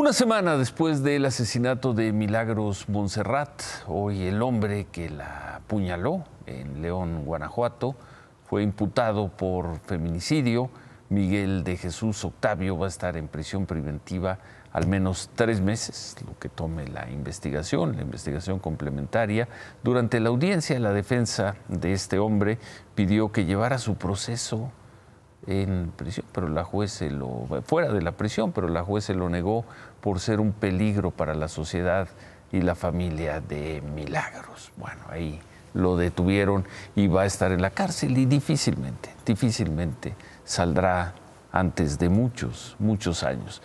Una semana después del asesinato de Milagros Monserrat, hoy el hombre que la apuñaló en León, Guanajuato, fue imputado por feminicidio. Miguel de Jesús Octavio va a estar en prisión preventiva al menos tres meses, lo que tome la investigación, la investigación complementaria. Durante la audiencia, la defensa de este hombre pidió que llevara su proceso en prisión, pero la juez lo fuera de la prisión, pero la juez se lo negó por ser un peligro para la sociedad y la familia de Milagros. Bueno, ahí lo detuvieron y va a estar en la cárcel y difícilmente, difícilmente saldrá antes de muchos, muchos años.